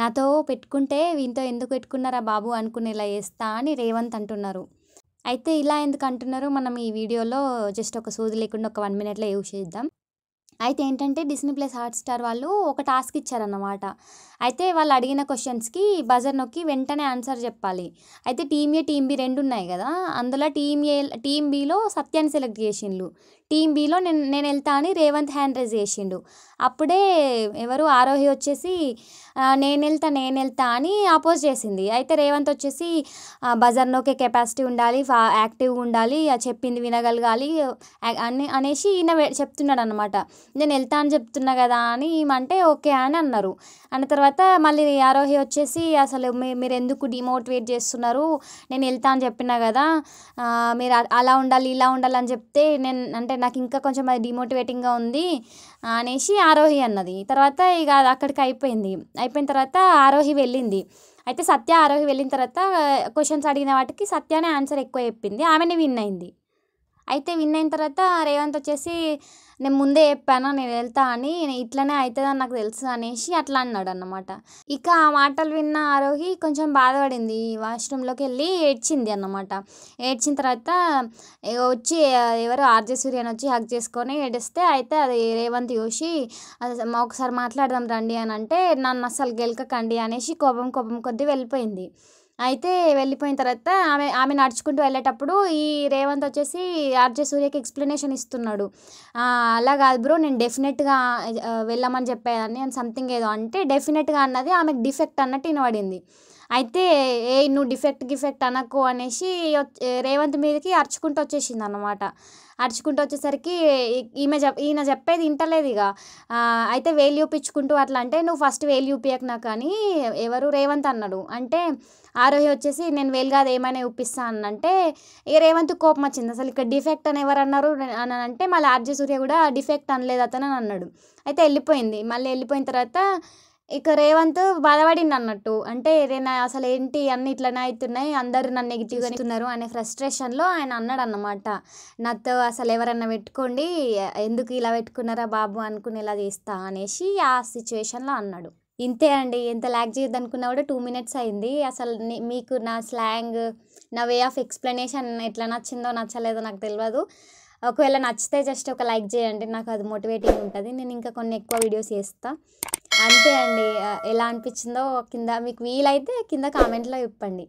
నాతో పెట్టుకుంటే వీంతో ఎందుకు పెట్టుకున్నారా బాబు అనుకునేలా చేస్తా అని రేవంత్ అంటున్నారు అయితే ఇలా ఎందుకు అంటున్నారు మనం ఈ వీడియోలో జస్ట్ ఒక సూది లేకుండా ఒక వన్ మినిట్లో చేద్దాం అయితే ఏంటంటే డిస్నీ ప్లస్ హాట్స్టార్ వాళ్ళు ఒక టాస్క్ ఇచ్చారన్నమాట అయితే వాళ్ళు అడిగిన క్వశ్చన్స్కి బజర్ నొక్కి వెంటనే ఆన్సర్ చెప్పాలి అయితే టీమ్ ఏ టీమ్ బి రెండు ఉన్నాయి కదా అందులో టీమ్ ఏ టీమ్ బిలో సత్యాన్ని సెలెక్ట్ చేసిండ్రు టీమ్ బిలో నేను నేను వెళ్తా అని రేవంత్ హ్యాండ్ రైజ్ చేసిండు అప్పుడే ఎవరు ఆరోహి వచ్చేసి నేను వెళ్తా నేను వెళ్తా అని అపోజ్ చేసింది అయితే రేవంత్ వచ్చేసి బజర్ నొక్కే కెపాసిటీ ఉండాలి యాక్టివ్గా ఉండాలి చెప్పింది వినగలగాలి అని అనేసి ఈయన చెప్తున్నాడు అనమాట నేను వెళ్తా అని చెప్తున్నా కదా అని ఏమంటే ఓకే అని అన్నారు అన్న తర్వాత మళ్ళీ ఆరోహి వచ్చేసి అసలు మీరు ఎందుకు డిమోటివేట్ చేస్తున్నారు నేను వెళ్తా అని చెప్పినా కదా మీరు అలా ఉండాలి ఇలా ఉండాలి అని చెప్తే నేను అంటే నాకు ఇంకా కొంచెం అది డిమోటివేటింగ్గా ఉంది అనేసి ఆరోహి అన్నది తర్వాత ఇక అక్కడికి అయిపోయింది అయిపోయిన తర్వాత ఆరోహి వెళ్ళింది అయితే సత్య ఆరోహి వెళ్ళిన తర్వాత క్వశ్చన్స్ అడిగిన వాటికి సత్యనే ఆన్సర్ ఎక్కువ చెప్పింది ఆమెనే విన్ అయింది అయితే విన్ అయిన తర్వాత రేవంత్ వచ్చేసి నేను ముందే చెప్పాను నేను వెళ్తా అని ఇట్లనే అవుతుందని నాకు తెలుసు అనేసి అట్లా అన్నాడు అన్నమాట ఇక ఆ మాటలు విన్న ఆరోహి కొంచెం బాధపడింది వాష్రూమ్లోకి వెళ్ళి ఏడ్చింది అన్నమాట ఏడ్చిన తర్వాత వచ్చి ఎవరు ఆర్జే సూర్యని వచ్చి హక్ చేసుకొని ఏడిస్తే అయితే అది రేవంత్ చూసి ఒకసారి మాట్లాడదాం రండి అని అంటే నన్ను అసలు గెలకకండి అనేసి కోపం కోపం కొద్దీ వెళ్ళిపోయింది అయితే వెళ్ళిపోయిన తర్వాత ఆమె ఆమె నడుచుకుంటూ వెళ్ళేటప్పుడు ఈ రేవంత్ వచ్చేసి ఆర్జే సూర్యకి ఎక్స్ప్లెనేషన్ ఇస్తున్నాడు అలా కాదు బ్రో నేను డెఫినెట్గా వెళ్ళమని చెప్పేదాన్ని అని సంథింగ్ ఏదో అంటే డెఫినెట్గా అన్నది ఆమెకు డిఫెక్ట్ అన్నట్టు వినబడింది అయితే ఏ నువ్వు డిఫెక్ట్ గిఫెక్ట్ అనకు అనేసి రేవంత్ మీదకి అరుచుకుంటూ వచ్చేసింది అనమాట అరుచుకుంటూ వచ్చేసరికి ఈమె చెప్ ఈయన చెప్పేది వింటలేదు ఇక అయితే వేలు చూపించుకుంటూ అట్లా అంటే నువ్వు ఫస్ట్ వేలు చూపించకు కానీ ఎవరు రేవంత్ అన్నాడు అంటే ఆరోహి వచ్చేసి నేను వేలు కాదు ఏమైనా చూపిస్తా అన్నంటే ఇక రేవంత్ కోపం వచ్చింది అసలు ఇక్కడ డిఫెక్ట్ అని ఎవరు అన్నారు అని అంటే మళ్ళీ ఆర్జే సూర్య కూడా డిఫెక్ట్ అనలేదు అతను అన్నాడు అయితే వెళ్ళిపోయింది మళ్ళీ వెళ్ళిపోయిన తర్వాత ఇక రేవంత్ బాధపడింది అన్నట్టు అంటే ఏదైనా అసలు ఏంటి అన్ని ఇట్లనే అవుతున్నాయి అందరు నన్ను నెగిటివ్గా అవుతున్నారు అనే ఫ్రస్ట్రేషన్లో ఆయన అన్నాడు అన్నమాట నాతో అసలు ఎవరన్నా పెట్టుకోండి ఎందుకు ఇలా పెట్టుకున్నారా బాబు అనుకుని ఇలా చేస్తా అనేసి ఆ సిచ్యువేషన్లో అన్నాడు ఇంతే అండి ఎంత ల్యాక్ చేయద్దు అనుకున్నా కూడా టూ మినిట్స్ అయింది అసలు మీకు నా స్లాంగ్ నా వే ఆఫ్ ఎక్స్ప్లెనేషన్ ఎట్లా నచ్చిందో నచ్చలేదో నాకు తెలియదు ఒకవేళ నచ్చితే జస్ట్ ఒక లైక్ చేయండి నాకు అది మోటివేటింగ్ ఉంటుంది నేను ఇంకా కొన్ని ఎక్కువ వీడియోస్ చేస్తాను అంతే అండి ఎలా అనిపించిందో కింద మీకు వీలైతే కింద కామెంట్లో ఇప్పండి